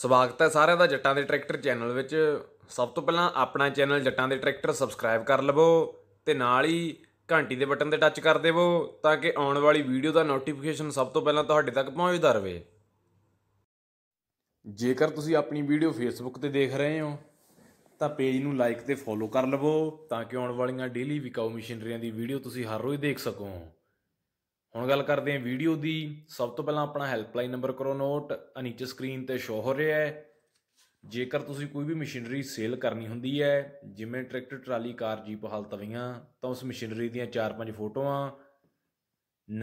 ਸਵਾਗਤ ਹੈ ਸਾਰਿਆਂ ਦਾ ਜੱਟਾਂ ਦੇ ਟਰੈਕਟਰ ਚੈਨਲ ਵਿੱਚ ਸਭ ਤੋਂ ਪਹਿਲਾਂ ਆਪਣਾ ਚੈਨਲ ਜੱਟਾਂ ਦੇ ਟਰੈਕਟਰ ਸਬਸਕ੍ਰਾਈਬ ਕਰ ਲਵੋ ਤੇ ਨਾਲ ਹੀ ਘੰਟੀ ਦੇ ਬਟਨ ਤੇ ਟੱਚ ਕਰ ਦੇਵੋ ਤਾਂ ਕਿ ਆਉਣ ਵਾਲੀ ਵੀਡੀਓ ਦਾ ਨੋਟੀਫਿਕੇਸ਼ਨ ਸਭ ਤੋਂ ਪਹਿਲਾਂ ਤੁਹਾਡੇ ਤੱਕ ਪਹੁੰਚਦਾ ਰਹੇ ਜੇਕਰ ਤੁਸੀਂ ਆਪਣੀ ਵੀਡੀਓ ਫੇਸਬੁੱਕ ਤੇ ਦੇਖ ਰਹੇ ਹੋ ਤਾਂ ਪੇਜ ਨੂੰ ਲਾਈਕ ਤੇ ਫੋਲੋ ਕਰ ਲਵੋ ਤਾਂ ਕਿ ਆਉਣ ਵਾਲੀਆਂ ਡੇਲੀ ਵਿਕਾਉ ਮਸ਼ੀਨਰੀਆਂ ਦੀ ਵੀਡੀਓ ਤੁਸੀਂ ਹਰ ਰੋਜ਼ ਦੇਖ ਸਕੋ ਹੁਣ ਗੱਲ ਕਰਦੇ ਹਾਂ ਵੀਡੀਓ ਦੀ ਸਭ ਤੋਂ ਪਹਿਲਾਂ ਆਪਣਾ ਹੈਲਪਲਾਈਨ ਨੰਬਰ ਕਰੋ ਨੋਟ ਅਨੀਚੇ ਸਕਰੀਨ ਤੇ ਸ਼ੋ ਹੋ ਰਿਹਾ ਹੈ ਜੇਕਰ ਤੁਸੀਂ ਕੋਈ ਵੀ ਮਸ਼ੀਨਰੀ ਸੇਲ ਕਰਨੀ ਹੁੰਦੀ ਹੈ ਜਿਵੇਂ ਟਰੈਕਟਰ ਟਰਾਲੀ ਕਾਰ ਜੀਪ ਹਾਲ ਤਵੀਆਂ ਤਾਂ ਉਸ ਮਸ਼ੀਨਰੀ ਦੀਆਂ 4-5 ਫੋਟੋਆਂ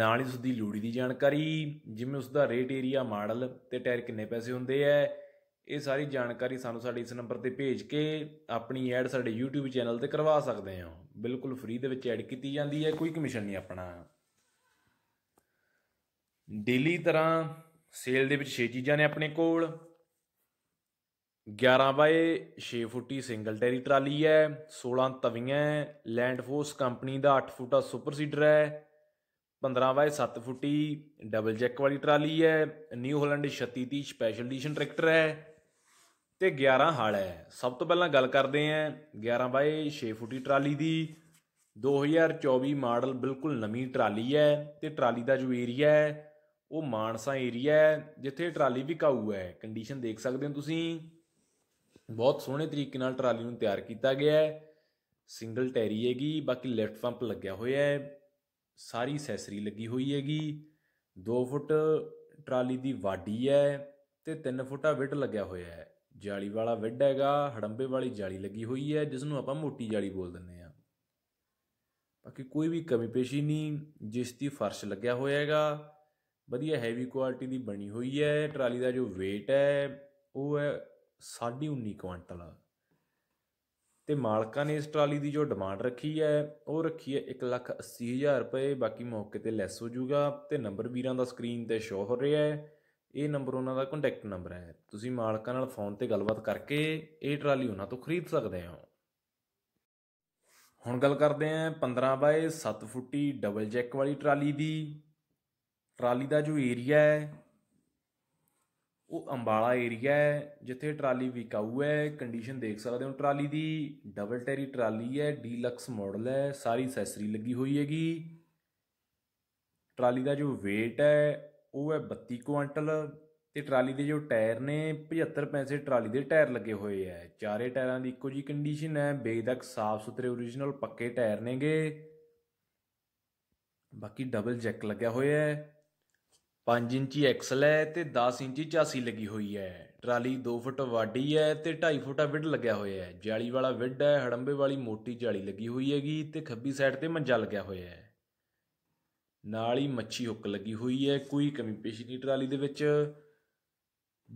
ਨਾਲ ਹੀ ਉਸ ਦੀ ਲੋੜੀ ਦੀ ਜਾਣਕਾਰੀ ਜਿਵੇਂ ਉਸ ਦਾ ਰੇਟ ਏਰੀਆ ਮਾਡਲ ਤੇ ਟਾਇਰ ਕਿੰਨੇ ਪੈਸੇ ਹੁੰਦੇ ਐ ਇਹ ਸਾਰੀ ਜਾਣਕਾਰੀ ਸਾਨੂੰ ਸਾਡੇ ਇਸ ਨੰਬਰ ਤੇ ਭੇਜ ਕੇ ਆਪਣੀ ਐਡ ਸਾਡੇ YouTube ਚੈਨਲ ਤੇ ਕਰਵਾ ਸਕਦੇ ਹੋ ਬਿਲਕੁਲ ਫ੍ਰੀ ਦੇ ਵਿੱਚ ਐਡ ਕੀਤੀ ਜਾਂਦੀ ਹੈ ਕੋਈ ਕਮਿਸ਼ਨ ਨਹੀਂ ਆਪਣਾ ਡੇਲੀ ਤਰ੍ਹਾਂ ਸੇਲ ਦੇ ਵਿੱਚ 6 ਚੀਜ਼ਾਂ ਨੇ ਆਪਣੇ ਕੋਲ 11 ਬਾਏ 6 ਫੁੱਟੀ ਸਿੰਗਲ ਟੈਰੀ ਟਰਾਲੀ ਹੈ 16 ਤਵੀਆਂ ਲੈਂਡ ਫੋਰਸ ਕੰਪਨੀ ਦਾ 8 ਫੁੱਟਾ ਸੁਪਰ ਸੀਡਰ ਹੈ 15 ਬਾਏ 7 ਫੁੱਟੀ ਡਬਲ ਜੈਕ ਵਾਲੀ ਟਰਾਲੀ ਹੈ New Holland 3630 special edition tractor ਹੈ ਤੇ 11 ਹਲ ਹੈ ਸਭ ਤੋਂ ਪਹਿਲਾਂ ਗੱਲ ਕਰਦੇ ਆਂ 11 ਬਾਏ 6 ਫੁੱਟੀ ਟਰਾਲੀ ਦੀ 2024 ਮਾਡਲ ਬਿਲਕੁਲ ਨਵੀਂ ਟਰਾਲੀ ਹੈ ਤੇ ਟਰਾਲੀ ਦਾ ਜੋ ਏਰੀਆ ਹੈ ਉਹ ਮਾਨਸਾ ਏਰੀਆ ਹੈ ਜਿੱਥੇ ਟਰਾਲੀ ਵੀ ਕਾਊ ਹੈ ਕੰਡੀਸ਼ਨ ਦੇਖ ਸਕਦੇ ਹੋ ਤੁਸੀਂ ਬਹੁਤ ਸੋਹਣੇ ਤਰੀਕੇ ਨਾਲ ਟਰਾਲੀ ਨੂੰ ਤਿਆਰ ਕੀਤਾ ਗਿਆ ਹੈ ਸਿੰਗਲ ਟੈਰੀ ਹੈਗੀ ਬਾਕੀ ਲੈਫਟ ਪੰਪ ਲੱਗਿਆ ਹੋਇਆ ਹੈ ਸਾਰੀ ਸੈਸਰੀ ਲੱਗੀ ਹੋਈ ਹੈਗੀ 2 ਫੁੱਟ ਟਰਾਲੀ ਦੀ ਵਾਡੀ ਹੈ ਤੇ 3 ਫੁੱਟਾ ਵਿੱਡ ਲੱਗਿਆ ਹੋਇਆ ਹੈ ਜਾਲੀ ਵਾਲਾ ਵਿੱਡ ਹੈਗਾ ਹੜੰਬੇ ਵਾਲੀ ਜਾਲੀ ਲੱਗੀ ਹੋਈ ਹੈ ਜਿਸ ਨੂੰ ਆਪਾਂ ਮੋਟੀ ਜਾਲੀ ਬੋਲ ਦਿੰਦੇ ਆ ਬਾਕੀ ਕੋਈ ਵੀ ਕਮੀ ਪੇਸ਼ੀ ਨਹੀਂ ਜਿਸ ਦੀ ਫਰਸ਼ ਲੱਗਿਆ ਹੋਇਆ ਹੈਗਾ ਵਧੀਆ ਹੈਵੀ ਕੁਆਲਿਟੀ ਦੀ ਬਣੀ ਹੋਈ ਹੈ ਟਰਾਲੀ ਦਾ ਜੋ weight ਹੈ ਉਹ ਹੈ 19.5 ਕੁਇੰਟਲ ਤੇ ਮਾਲਕਾਂ ਨੇ ਇਸ ਟਰਾਲੀ ਦੀ ਜੋ ਡਿਮਾਂਡ ਰੱਖੀ ਹੈ ਉਹ ਰੱਖੀ ਹੈ 180000 ਰੁਪਏ ਬਾਕੀ ਮੌਕੇ ਤੇ ਲੈਸ ਹੋ ਜਾਊਗਾ ਤੇ ਨੰਬਰ ਵੀਰਾਂ ਦਾ ਸਕਰੀਨ ਤੇ ਸ਼ੋ ਹੋ ਰਿਹਾ ਹੈ ਇਹ ਨੰਬਰ ਉਹਨਾਂ ਦਾ ਕੰਟੈਕਟ ਨੰਬਰ ਹੈ ਤੁਸੀਂ ਮਾਲਕਾਂ ਨਾਲ ਫੋਨ ਤੇ ਗੱਲਬਾਤ ਕਰਕੇ ਇਹ ਟਰਾਲੀ ਉਹਨਾਂ ਤੋਂ ਖਰੀਦ ਸਕਦੇ ਹੋ ਹੁਣ ਗੱਲ ਕਰਦੇ ਆਂ 15 ਬਾਏ 7 ਫੁੱਟੀ ਡਬਲ ਜੈਕ ਵਾਲੀ ਟਰਾਲੀ ਦੀ ਟਰਾਲੀ ਦਾ ਜੋ ਏਰੀਆ ਹੈ ਉਹ ਅੰਬਾਲਾ ਏਰੀਆ ਹੈ ਜਿੱਥੇ ਟਰਾਲੀ ਵਿਕਾਊ ਹੈ ਕੰਡੀਸ਼ਨ ਦੇਖ ਸਕਦੇ ਹੋ ਟਰਾਲੀ ਦੀ ਡਬਲ ਟੈਰੀ ਟਰਾਲੀ ਹੈ ਡੀਲਕਸ ਮਾਡਲ ਹੈ ਸਾਰੀ ਸੈਸਰੀ ਲੱਗੀ ਹੋਈ ਹੈਗੀ ਟਰਾਲੀ ਦਾ ਜੋ weight ਹੈ ਉਹ ਹੈ 32 ਕੁਇੰਟਲ ਤੇ ਟਰਾਲੀ ਦੇ ਜੋ ਟਾਇਰ ਨੇ 75 ਪੈਸੇ ਟਰਾਲੀ ਦੇ ਟਾਇਰ ਲੱਗੇ ਹੋਏ ਐ ਚਾਰੇ ਟਾਇਰਾਂ ਦੀ ਇੱਕੋ ਜੀ ਕੰਡੀਸ਼ਨ ਹੈ ਬੇਦਕ ਸਾਫ ਸੁਥਰੇ origignal ਪੱਕੇ ਟਾਇਰ ਨੇਗੇ ਬਾਕੀ ਡਬਲ ਜੈਕ ਲੱਗਿਆ ਹੋਇਆ ਹੈ 5 ਇੰਚੀ ਐਕਸਲ ਹੈ ਤੇ 10 ਇੰਚੀ ਚਾਸੀ ਲੱਗੀ ਹੋਈ ਹੈ ਟਰਾਲੀ 2 ਫੁੱਟ ਵਾਡੀ ਹੈ ਤੇ 2.5 ਫੁੱਟਾ ਵਿੱਡ ਲੱਗਿਆ ਹੋਇਆ ਹੈ ਜਾਲੀ ਵਾਲਾ ਵਿੱਡ ਹੈ ਹੜੰਬੇ ਵਾਲੀ ਮੋਟੀ ਜਾਲੀ ਲੱਗੀ ਹੋਈ ਹੈਗੀ ਤੇ ਖੱਬੀ ਸਾਈਡ ਤੇ ਮੰਜਾ ਲੱਗਿਆ ਹੋਇਆ ਹੈ ਨਾਲ ਹੀ ਮੱਛੀ ਹੁੱਕ ਲੱਗੀ ਹੋਈ ਹੈ ਕੋਈ ਕਮੀ ਪੇਸ਼ੀ ਨਹੀਂ ਟਰਾਲੀ ਦੇ ਵਿੱਚ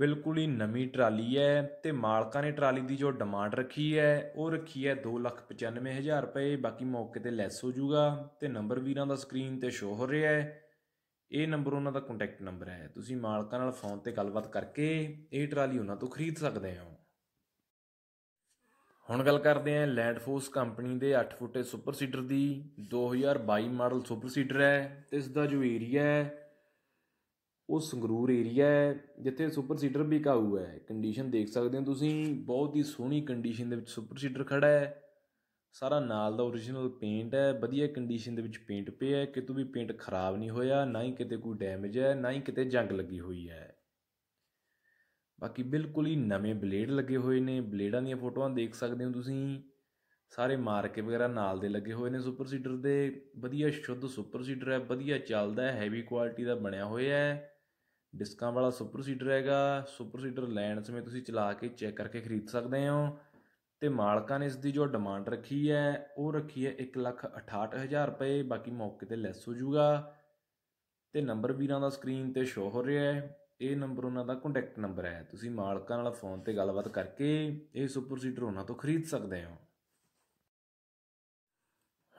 ਬਿਲਕੁਲ ਹੀ ਨਵੀਂ ਟਰਾਲੀ ਹੈ ਤੇ ਮਾਲਕਾਂ ਨੇ ਟਰਾਲੀ ਦੀ ਜੋ ਡਿਮਾਂਡ ਰੱਖੀ ਹੈ ਉਹ ਰੱਖੀ ਹੈ 295000 ਰੁਪਏ ਬਾਕੀ ਮੌਕੇ ਤੇ ਲੈਸ ਹੋ ਜਾਊਗਾ ਤੇ ਨੰਬਰ ਵੀਰਾਂ ਦਾ ਸਕਰੀਨ ਤੇ ਸ਼ੋ ਹੋ ਰਿਹਾ ਹੈ ਇਹ ਨੰਬਰ ਉਹਨਾਂ ਦਾ ਕੰਟੈਕਟ ਨੰਬਰ ਹੈ ਤੁਸੀਂ ਮਾਲਕਾਂ ਨਾਲ ਫੋਨ ਤੇ ਗੱਲਬਾਤ ਕਰਕੇ ਇਹ ਟਰਾਲੀ ਉਹਨਾਂ ਤੋਂ ਖਰੀਦ ਸਕਦੇ ਹੋ ਹੁਣ ਗੱਲ ਕਰਦੇ ਹਾਂ ਲੈਂਡਫੋਰਸ ਕੰਪਨੀ ਦੇ 8 ਫੁੱਟੇ ਸੁਪਰ ਸੀਡਰ ਦੀ 2022 ਮਾਡਲ ਸੁਪਰ ਸੀਡਰ ਹੈ ਤੇ ਇਸ ਦਾ ਜੋ ਏਰੀਆ ਹੈ ਉਹ ਸੰਗਰੂਰ ਏਰੀਆ ਹੈ ਜਿੱਥੇ ਸੁਪਰ ਸੀਡਰ ਵੀ ਕਾਊ ਹੈ ਕੰਡੀਸ਼ਨ ਦੇਖ ਸਕਦੇ ਹੋ ਤੁਸੀਂ ਬਹੁਤ ਹੀ ਸੋਹਣੀ ਕੰਡੀਸ਼ਨ ਦੇ ਵਿੱਚ ਸੁਪਰ ਸੀਡਰ ਖੜਾ ਹੈ ਸਾਰਾ ਨਾਲ ਦਾ origignal ਪੇਂਟ ਹੈ ਵਧੀਆ ਕੰਡੀਸ਼ਨ ਦੇ ਵਿੱਚ ਪੇਂਟ ਪਿਆ ਹੈ ਕਿਤੋਂ ਵੀ ਪੇਂਟ ਖਰਾਬ ਨਹੀਂ ਹੋਇਆ ਨਾ ਹੀ ਕਿਤੇ ਕੋਈ ਡੈਮੇਜ ਹੈ ਨਾ ਹੀ ਕਿਤੇ ਜੰਗ ਲੱਗੀ ਹੋਈ ਹੈ ਬਾਕੀ ਬਿਲਕੁਲ ਹੀ ਨਵੇਂ ਬਲੇਡ ਲੱਗੇ ਹੋਏ ਨੇ ਬਲੇਡਾਂ ਦੀਆਂ ਫੋਟੋਆਂ ਦੇਖ ਸਕਦੇ ਹੋ ਤੁਸੀਂ ਸਾਰੇ ਮਾਰਕੇ ਵਗੈਰਾ ਨਾਲ ਦੇ ਲੱਗੇ ਹੋਏ ਨੇ ਸੁਪਰ ਸੀਡਰ ਦੇ ਵਧੀਆ ਸ਼ੁੱਧ ਸੁਪਰ ਸੀਡਰ ਹੈ ਵਧੀਆ ਚੱਲਦਾ ਹੈ ਹੈਵੀ ਕੁਆਲਿਟੀ ਦਾ ਬਣਿਆ ਹੋਇਆ ਹੈ ਡਿਸਕਾਂ ਵਾਲਾ ਸੁਪਰ ਸੀਡਰ ਹੈਗਾ ਸੁਪਰ ਸੀਡਰ ਲੈਣ ਸਮੇਂ ਤੁਸੀਂ ਚਲਾ ਕੇ ਚੈੱਕ ਕਰਕੇ ਖਰੀਦ ਸਕਦੇ ਹੋ ਤੇ ਮਾਲਕਾਂ ਨੇ ਇਸ ਦੀ ਜੋ ਡਿਮਾਂਡ ਰੱਖੀ ਹੈ ਉਹ ਰੱਖੀ ਹੈ 168000 ਰੁਪਏ ਬਾਕੀ ਮੌਕੇ ਤੇ ਲੈਸ ਹੋ ਜਾਊਗਾ ਤੇ ਨੰਬਰ ਵੀਰਾਂ ਦਾ ਸਕਰੀਨ ਤੇ ਸ਼ੋ ਹੋ ਰਿਹਾ ਹੈ ਇਹ ਨੰਬਰ ਉਹਨਾਂ ਦਾ ਕੰਟੈਕਟ ਨੰਬਰ ਹੈ ਤੁਸੀਂ ਮਾਲਕਾਂ ਨਾਲ ਫੋਨ ਤੇ ਗੱਲਬਾਤ ਕਰਕੇ ਇਹ ਸੁਪਰ ਸੀਟਰ ਉਹਨਾਂ ਤੋਂ ਖਰੀਦ ਸਕਦੇ ਹੋ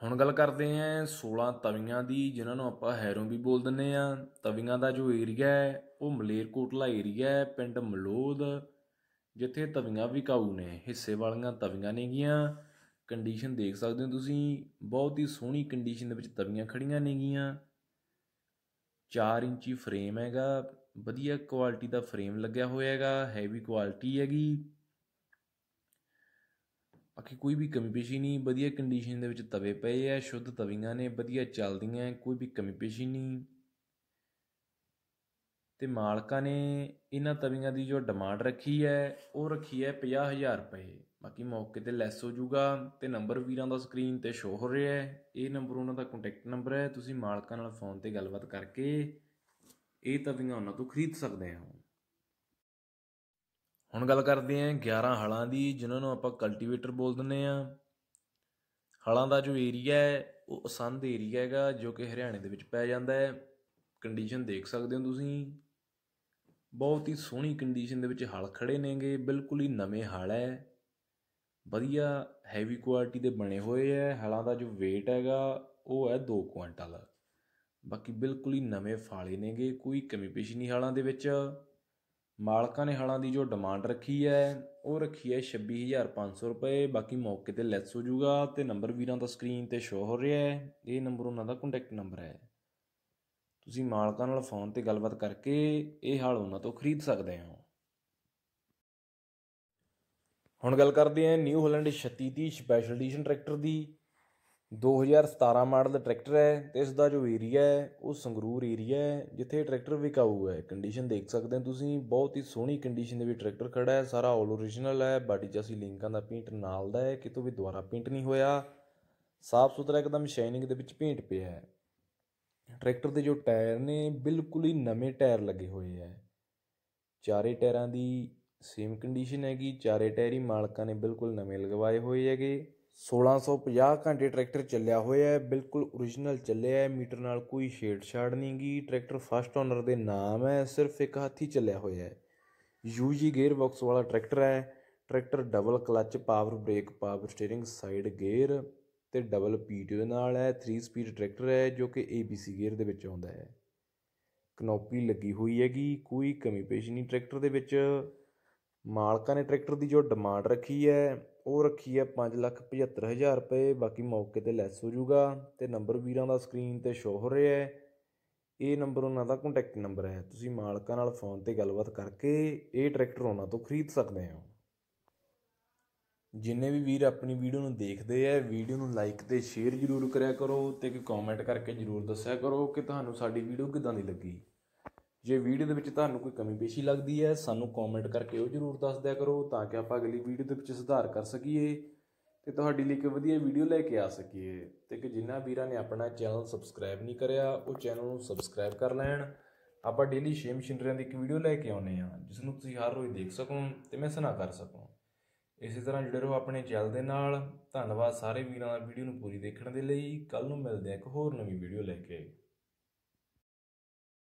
ਹੁਣ ਗੱਲ ਕਰਦੇ ਹਾਂ 16 ਤਵੀਆਂ ਦੀ ਜਿਨ੍ਹਾਂ ਨੂੰ ਆਪਾਂ ਹੈਰੋਂ ਵੀ ਬੋਲ ਦਿੰਨੇ ਆ ਤਵੀਆਂ ਦਾ ਜੋ ਏਰੀਆ ਹੈ ਉਹ ਮਲੇਰਕੋਟਲਾ ਏਰੀਆ ਹੈ ਪਿੰਡ ਮਲੋਦ ਜਿੱਥੇ ਤਵੀਆਂ ਵੀ ਕਾਉ ਨੇ ਹਿੱਸੇ ਵਾਲੀਆਂ ਤਵੀਆਂ ਨੇਗੀਆਂ ਕੰਡੀਸ਼ਨ ਦੇਖ ਸਕਦੇ ਹੋ ਤੁਸੀਂ ਬਹੁਤ ਹੀ ਸੋਹਣੀ ਕੰਡੀਸ਼ਨ ਦੇ ਵਿੱਚ ਤਵੀਆਂ ਖੜੀਆਂ ਨੇਗੀਆਂ 4 ਇੰਚੀ ਫਰੇਮ ਹੈਗਾ ਵਧੀਆ ਕੁਆਲਿਟੀ ਦਾ ਫਰੇਮ ਲੱਗਿਆ ਹੋਇਆ ਹੈਗਾ ਹੈਵੀ ਕੁਆਲਿਟੀ ਹੈਗੀ ਬਾਕੀ ਕੋਈ ਵੀ ਕਮੀ ਪੇਸ਼ੀ ਨਹੀਂ ਵਧੀਆ ਕੰਡੀਸ਼ਨ ਦੇ ਵਿੱਚ ਤਵੇ ਪਏ ਆ ਸ਼ੁੱਧ ਤਵੀਆਂ ਨੇ ਵਧੀਆ ਚੱਲਦੀਆਂ ਕੋਈ ਵੀ ਕਮੀ ਪੇਸ਼ੀ ਨਹੀਂ ਤੇ ਮਾਲਕਾਂ ਨੇ ਇਹਨਾਂ ਤਵੀਆਂ ਦੀ ਜੋ ਡਿਮਾਂਡ ਰੱਖੀ ਹੈ ਉਹ ਰੱਖੀ ਹੈ 50000 ਰੁਪਏ ਬਾਕੀ ਮੌਕੇ ਤੇ ਲੈਸ ਹੋ ਜਾਊਗਾ ਤੇ ਨੰਬਰ ਵੀਰਾਂ ਦਾ ਸਕਰੀਨ ਤੇ ਸ਼ੋ ਹੋ ਰਿਹਾ ਹੈ ਇਹ ਨੰਬਰ ਉਹਨਾਂ ਦਾ ਕੰਟੈਕਟ ਨੰਬਰ ਹੈ ਤੁਸੀਂ ਮਾਲਕਾਂ ਨਾਲ ਫੋਨ ਤੇ ਗੱਲਬਾਤ ਕਰਕੇ ਇਹ ਤਵੀਆਂ ਉਹਨਾਂ ਤੋਂ ਖਰੀਦ ਸਕਦੇ ਹੋ ਹੁਣ ਗੱਲ ਕਰਦੇ ਹਾਂ 11 ਹਲਾਂ ਦੀ ਜਿਨ੍ਹਾਂ ਨੂੰ ਆਪਾਂ ਕਲਟੀਵੇਟਰ ਬੋਲ ਦਿੰਨੇ ਆ ਹਲਾਂ ਦਾ ਜੋ ਏਰੀਆ ਹੈ ਉਹ ਅਸੰਦ ਏਰੀਆ ਹੈਗਾ ਜੋ ਕਿ ਹਰਿਆਣੇ ਦੇ ਵਿੱਚ ਪੈ ਜਾਂਦਾ ਹੈ ਕੰਡੀਸ਼ਨ ਦੇਖ ਸਕਦੇ ਹੋ ਤੁਸੀਂ ਬਹੁਤ ਹੀ ਸੋਹਣੀ ਕੰਡੀਸ਼ਨ ਦੇ ਵਿੱਚ ਹਲ ਖੜੇ ਨੇਗੇ ਬਿਲਕੁਲ ਹੀ ਨਵੇਂ ਹਲ ਹੈ ਵਧੀਆ ਹੈਵੀ ਕੁਆਲਿਟੀ ਦੇ ਬਣੇ ਹੋਏ ਹੈ ਹਲਾਂ ਦਾ ਜੋ weight ਹੈਗਾ ਉਹ ਹੈ 2 ਕੁਇੰਟਲ ਬਾਕੀ ਬਿਲਕੁਲ ਹੀ ਨਵੇਂ ਫਾਲੇ ਨੇਗੇ ਕੋਈ ਕਮੀ ਪੇਸ਼ੀ ਨਹੀਂ ਹਲਾਂ ਦੇ ਵਿੱਚ ਮਾਲਕਾਂ ਨੇ ਹਲਾਂ ਦੀ ਜੋ ਡਿਮਾਂਡ ਰੱਖੀ ਹੈ ਉਹ ਰੱਖੀ ਹੈ 26500 ਰੁਪਏ ਬਾਕੀ ਮੌਕੇ ਤੇ ਲੈਸ ਹੋ ਜਾਊਗਾ ਤੇ ਨੰਬਰ ਵੀਰਾਂ ਦਾ ਸਕਰੀਨ ਤੇ ਸ਼ੋ ਹੋ ਰਿਹਾ ਹੈ ਇਹ ਨੰਬਰ ਉਹਨਾਂ ਦਾ ਕੰਟੈਕਟ ਨੰਬਰ ਹੈ ਤੁਸੀਂ ਮਾਲਕਾਂ ਨਾਲ ਫੋਨ ਤੇ ਗੱਲਬਾਤ ਕਰਕੇ ਇਹ ਹਾਲ ਉਹਨਾਂ ਤੋਂ ਖਰੀਦ ਸਕਦੇ ਹੋ ਹੁਣ ਗੱਲ ਕਰਦੇ ਹਾਂ New Holland 3630 special edition tractor ਦੀ 2017 ਮਾਡਲ ਟਰੈਕਟਰ ਹੈ ਤੇ ਇਸ ਦਾ ਜੋ ਏਰੀਆ ਹੈ ਉਹ ਸੰਗਰੂਰ ਏਰੀਆ ਹੈ ਜਿੱਥੇ ਟਰੈਕਟਰ ਵਿਕਾਊ ਹੈ ਕੰਡੀਸ਼ਨ ਦੇਖ ਸਕਦੇ ਹੋ ਤੁਸੀਂ ਬਹੁਤ ਹੀ ਸੋਹਣੀ ਕੰਡੀਸ਼ਨ ਦੇ ਵਿੱਚ ਟਰੈਕਟਰ ਖੜਾ ਹੈ ਸਾਰਾ ਆਲ ਓਰੀਜਨਲ ਹੈ ਬਾਡੀ ਚਾਸੀ ਲਿੰਕਾਂ ਦਾ ਪੇਂਟ ਨਾਲ ਦਾ ਹੈ ਕਿਤੋਂ ਵੀ ਦੁਬਾਰਾ ਪੇਂਟ ਨਹੀਂ ਹੋਇਆ ਸਾਫ਼ ਸੁਥਰਾ ਇੱਕਦਮ ਸ਼ਾਈਨਿੰਗ ਦੇ ਵਿੱਚ ਪੇਂਟ ਪਿਆ ਹੈ ਟਰੈਕਟਰ ਦੇ ਜੋ ਟਾਇਰ ਨੇ ਬਿਲਕੁਲ ਹੀ ਨਵੇਂ ਟਾਇਰ ਲੱਗੇ ਹੋਏ ਆ ਚਾਰੇ ਟਾਇਰਾਂ ਦੀ ਸੇਮ ਕੰਡੀਸ਼ਨ ਹੈਗੀ ਚਾਰੇ ਟਾਇਰ ਹੀ ਮਾਲਕਾਂ ਨੇ ਬਿਲਕੁਲ ਨਵੇਂ ਲਗਵਾਏ ਹੋਏ ਹੈਗੇ 1650 ਘੰਟੇ ਟਰੈਕਟਰ ਚੱਲਿਆ ਹੋਇਆ ਹੈ ਬਿਲਕੁਲ origignal ਚੱਲਿਆ ਹੈ ਮੀਟਰ ਨਾਲ ਕੋਈ ਛੇੜਛਾੜ ਨਹੀਂਗੀ ਟਰੈਕਟਰ ਫਸਟ ਓਨਰ ਦੇ ਨਾਮ ਹੈ ਸਿਰਫ ਇੱਕ ਹੱਥੀ ਚੱਲਿਆ ਹੋਇਆ ਹੈ ਯੂਜੀ ਗੇਅਰ ਬਾਕਸ ਵਾਲਾ ਟਰੈਕਟਰ ਹੈ tractor double clutch power brake power steering side gear ਤੇ ਡਬਲ ਪੀਟੀਓ ਨਾਲ ਹੈ 3 ਸਪੀਡ ਟਰੈਕਟਰ ਹੈ ਜੋ ਕਿ ABC ਗੇਅਰ ਦੇ ਵਿੱਚ ਆਉਂਦਾ ਹੈ ਕਨੋਪੀ ਲੱਗੀ ਹੋਈ ਹੈਗੀ ਕੋਈ ਕਮੀ ਪੇਸ਼ ਨਹੀਂ ਟਰੈਕਟਰ ਦੇ ਵਿੱਚ ਮਾਲਕਾਂ ਨੇ ਟਰੈਕਟਰ ਦੀ ਜੋ ਡਿਮਾਂਡ ਰੱਖੀ ਹੈ ਉਹ ਰੱਖੀ ਹੈ 575000 ਰੁਪਏ ਬਾਕੀ ਮੌਕੇ ਤੇ ਲੈਸ ਹੋ ਜਾਊਗਾ ਤੇ ਨੰਬਰ ਵੀਰਾਂ ਦਾ ਸਕਰੀਨ ਤੇ ਸ਼ੋ ਹੋ ਰਿਹਾ ਹੈ ਇਹ ਨੰਬਰ ਉਹਨਾਂ ਦਾ ਕੰਟੈਕਟ ਨੰਬਰ ਹੈ ਤੁਸੀਂ ਮਾਲਕਾਂ ਨਾਲ ਫੋਨ ਤੇ ਗੱਲਬਾਤ ਕਰਕੇ ਇਹ ਟਰੈਕਟਰ ਉਹਨਾਂ ਤੋਂ ਖਰੀਦ ਸਕਦੇ ਹੋ ਜਿੰਨੇ ਵੀ ਵੀਰ ਆਪਣੀ ਵੀਡੀਓ ਨੂੰ ਦੇਖਦੇ ਆ ਵੀਡੀਓ ਨੂੰ ਲਾਈਕ ਤੇ ਸ਼ੇਅਰ ਜ਼ਰੂਰ ਕਰਿਆ ਕਰੋ ਤੇ ਇੱਕ ਕਮੈਂਟ ਕਰਕੇ ਜ਼ਰੂਰ ਦੱਸਿਆ ਕਰੋ ਕਿ ਤੁਹਾਨੂੰ ਸਾਡੀ ਵੀਡੀਓ ਕਿਦਾਂ ਦੀ ਲੱਗੀ ਜੇ ਵੀਡੀਓ ਦੇ ਵਿੱਚ ਤੁਹਾਨੂੰ ਕੋਈ ਕਮੀ ਪੇਸ਼ੀ ਲੱਗਦੀ ਹੈ ਸਾਨੂੰ ਕਮੈਂਟ ਕਰਕੇ ਉਹ ਜ਼ਰੂਰ ਦੱਸ ਦਿਆ ਕਰੋ ਤਾਂ ਕਿ ਆਪਾਂ ਅਗਲੀ ਵੀਡੀਓ ਦੇ ਵਿੱਚ ਸੁਧਾਰ ਕਰ ਸਕੀਏ ਤੇ ਤੁਹਾਡੀ ਲਈ ਇੱਕ ਵਧੀਆ ਵੀਡੀਓ ਲੈ ਕੇ ਆ ਸਕੀਏ ਤੇ ਕਿ ਜਿਨ੍ਹਾਂ ਵੀਰਾਂ ਨੇ ਆਪਣਾ ਚੈਨਲ ਸਬਸਕ੍ਰਾਈਬ ਨਹੀਂ ਕਰਿਆ ਉਹ ਚੈਨਲ ਨੂੰ ਸਬਸਕ੍ਰਾਈਬ ਕਰ ਲੈਣ ਆਪਾਂ ਡੇਲੀ ਸ਼ੇਮ ਸ਼ਿੰਦਰਿਆਂ ਦੀ ਇੱਕ ਵੀਡੀਓ ਲੈ ਕੇ ਆਉਨੇ ਆ ਜਿਸ ਨੂੰ ਤੁਸੀਂ ਹਰ ਰੋਜ਼ ਦੇਖ ਸਕੋ ਤੇ ਮੈਂ ਸੁਣਾ ਕਰ ਸਕੋ ਇਸੇ ਤਰ੍ਹਾਂ ਜੁੜੇ ਰਹੋ ਆਪਣੇ ਚੈਨਲ ਦੇ ਨਾਲ ਧੰਨਵਾਦ ਸਾਰੇ ਵੀਰਾਂ ਦਾ ਵੀਡੀਓ ਨੂੰ ਪੂਰੀ ਦੇਖਣ ਦੇ ਲਈ ਕੱਲ ਨੂੰ ਮਿਲਦੇ ਆ ਇੱਕ ਹੋਰ ਨਵੀਂ ਵੀਡੀਓ ਲੈ ਕੇ